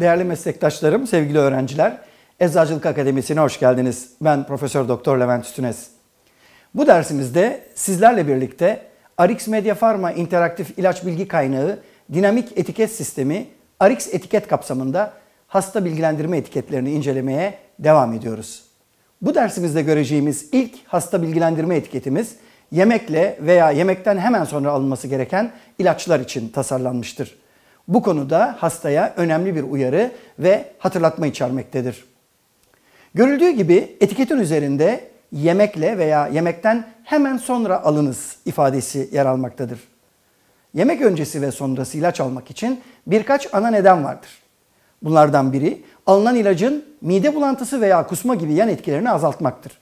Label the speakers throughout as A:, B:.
A: Değerli meslektaşlarım, sevgili öğrenciler, Eczacılık Akademisi'ne hoş geldiniz. Ben Profesör Doktor Levent Üstünes. Bu dersimizde sizlerle birlikte Arix Media Pharma interaktif ilaç bilgi kaynağı dinamik etiket sistemi Arix etiket kapsamında hasta bilgilendirme etiketlerini incelemeye devam ediyoruz. Bu dersimizde göreceğimiz ilk hasta bilgilendirme etiketimiz yemekle veya yemekten hemen sonra alınması gereken ilaçlar için tasarlanmıştır. Bu konuda hastaya önemli bir uyarı ve hatırlatma içermektedir. Görüldüğü gibi etiketin üzerinde yemekle veya yemekten hemen sonra alınız ifadesi yer almaktadır. Yemek öncesi ve sonrası ilaç almak için birkaç ana neden vardır. Bunlardan biri alınan ilacın mide bulantısı veya kusma gibi yan etkilerini azaltmaktır.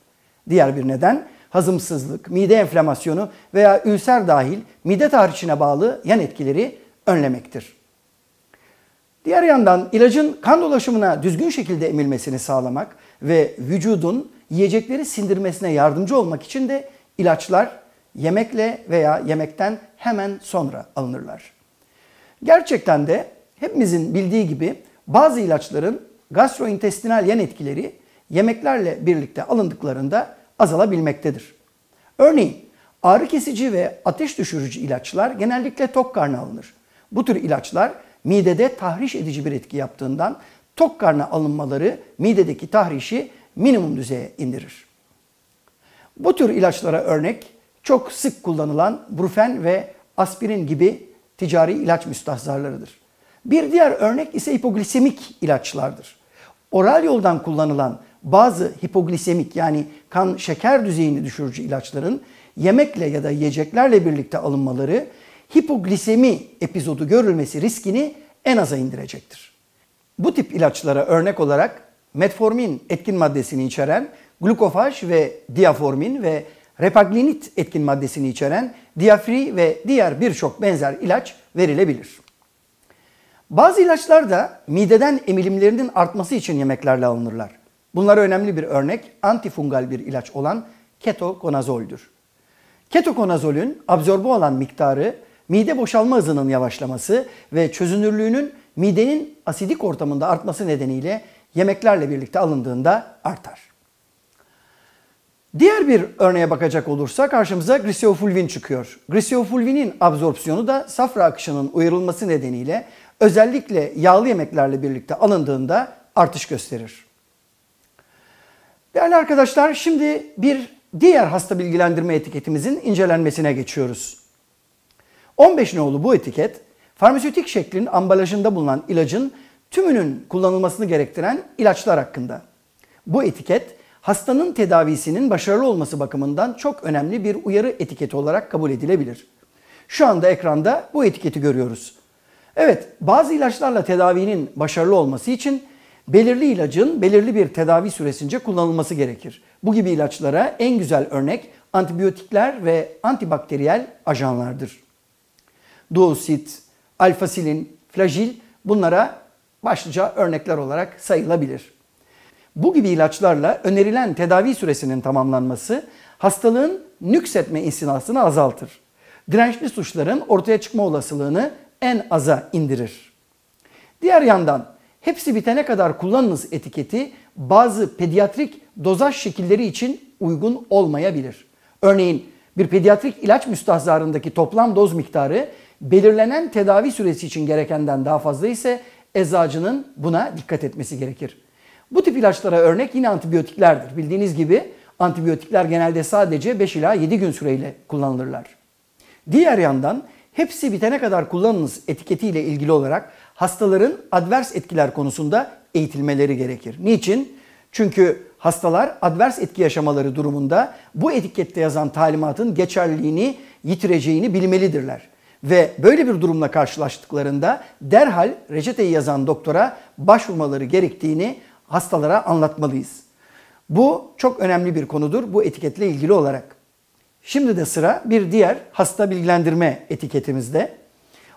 A: Diğer bir neden hazımsızlık, mide enflamasyonu veya ülser dahil mide tarihçine bağlı yan etkileri önlemektir. Diğer yandan ilacın kan dolaşımına düzgün şekilde emilmesini sağlamak ve vücudun yiyecekleri sindirmesine yardımcı olmak için de ilaçlar yemekle veya yemekten hemen sonra alınırlar. Gerçekten de hepimizin bildiği gibi bazı ilaçların gastrointestinal yan etkileri yemeklerle birlikte alındıklarında azalabilmektedir. Örneğin ağrı kesici ve ateş düşürücü ilaçlar genellikle tok karnı alınır. Bu tür ilaçlar midede tahriş edici bir etki yaptığından tok karna alınmaları midedeki tahrişi minimum düzeye indirir. Bu tür ilaçlara örnek çok sık kullanılan brufen ve aspirin gibi ticari ilaç müstahzarlarıdır. Bir diğer örnek ise hipoglisemik ilaçlardır. Oral yoldan kullanılan bazı hipoglisemik yani kan şeker düzeyini düşürücü ilaçların yemekle ya da yiyeceklerle birlikte alınmaları hipoglisemi epizodu görülmesi riskini en aza indirecektir. Bu tip ilaçlara örnek olarak metformin etkin maddesini içeren glukofaj ve diaformin ve repaglinit etkin maddesini içeren diafri ve diğer birçok benzer ilaç verilebilir. Bazı ilaçlar da mideden emilimlerinin artması için yemeklerle alınırlar. Bunlara önemli bir örnek antifungal bir ilaç olan ketokonazoldür. Ketokonazolün absorbe olan miktarı mide boşalma hızının yavaşlaması ve çözünürlüğünün midenin asidik ortamında artması nedeniyle yemeklerle birlikte alındığında artar. Diğer bir örneğe bakacak olursa karşımıza griseofulvin çıkıyor. Griseofulvinin absorpsiyonu da safra akışının uyarılması nedeniyle özellikle yağlı yemeklerle birlikte alındığında artış gösterir. Değerli arkadaşlar şimdi bir diğer hasta bilgilendirme etiketimizin incelenmesine geçiyoruz. 15 nolu bu etiket farmasötik şeklin ambalajında bulunan ilacın tümünün kullanılmasını gerektiren ilaçlar hakkında. Bu etiket hastanın tedavisinin başarılı olması bakımından çok önemli bir uyarı etiketi olarak kabul edilebilir. Şu anda ekranda bu etiketi görüyoruz. Evet, bazı ilaçlarla tedavinin başarılı olması için belirli ilacın belirli bir tedavi süresince kullanılması gerekir. Bu gibi ilaçlara en güzel örnek antibiyotikler ve antibakteriyel ajanlardır duosit, alfasilin, flajil bunlara başlıca örnekler olarak sayılabilir. Bu gibi ilaçlarla önerilen tedavi süresinin tamamlanması hastalığın nüksetme insinasını azaltır. Dirençli suçların ortaya çıkma olasılığını en aza indirir. Diğer yandan hepsi bitene kadar kullanınız etiketi bazı pediatrik dozaj şekilleri için uygun olmayabilir. Örneğin bir pediatrik ilaç müstahzarındaki toplam doz miktarı belirlenen tedavi süresi için gerekenden daha fazla ise eczacının buna dikkat etmesi gerekir. Bu tip ilaçlara örnek yine antibiyotiklerdir. Bildiğiniz gibi antibiyotikler genelde sadece 5 ila 7 gün süreyle kullanılırlar. Diğer yandan hepsi bitene kadar kullanınız etiketiyle ilgili olarak hastaların advers etkiler konusunda eğitilmeleri gerekir. Niçin? Çünkü hastalar advers etki yaşamaları durumunda bu etikette yazan talimatın geçerliliğini yitireceğini bilmelidirler ve böyle bir durumla karşılaştıklarında derhal reçeteyi yazan doktora başvurmaları gerektiğini hastalara anlatmalıyız. Bu çok önemli bir konudur bu etiketle ilgili olarak. Şimdi de sıra bir diğer hasta bilgilendirme etiketimizde.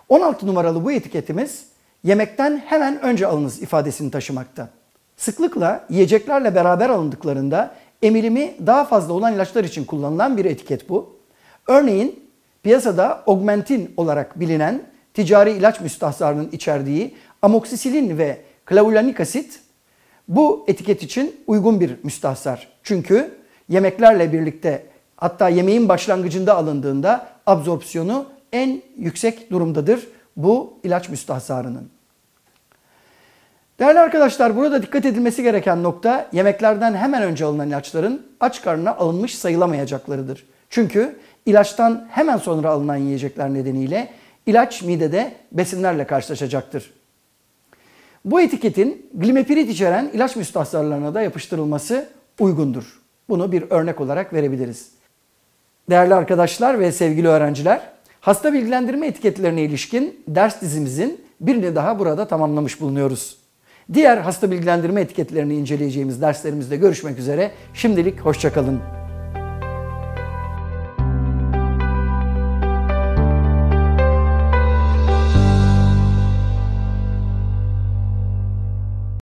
A: 16 numaralı bu etiketimiz yemekten hemen önce alınız ifadesini taşımakta. Sıklıkla yiyeceklerle beraber alındıklarında emilimi daha fazla olan ilaçlar için kullanılan bir etiket bu. Örneğin piyasada Augmentin olarak bilinen ticari ilaç müstahzarının içerdiği amoksisilin ve klavulanik asit bu etiket için uygun bir müstahzar Çünkü yemeklerle birlikte hatta yemeğin başlangıcında alındığında absorpsiyonu en yüksek durumdadır bu ilaç müstahzarının. Değerli arkadaşlar burada dikkat edilmesi gereken nokta yemeklerden hemen önce alınan ilaçların aç karnına alınmış sayılamayacaklarıdır. Çünkü ilaçtan hemen sonra alınan yiyecekler nedeniyle ilaç midede besinlerle karşılaşacaktır. Bu etiketin glimepirit içeren ilaç müstahzarlarına da yapıştırılması uygundur. Bunu bir örnek olarak verebiliriz. Değerli arkadaşlar ve sevgili öğrenciler, hasta bilgilendirme etiketlerine ilişkin ders dizimizin birini daha burada tamamlamış bulunuyoruz. Diğer hasta bilgilendirme etiketlerini inceleyeceğimiz derslerimizde görüşmek üzere. Şimdilik hoşçakalın.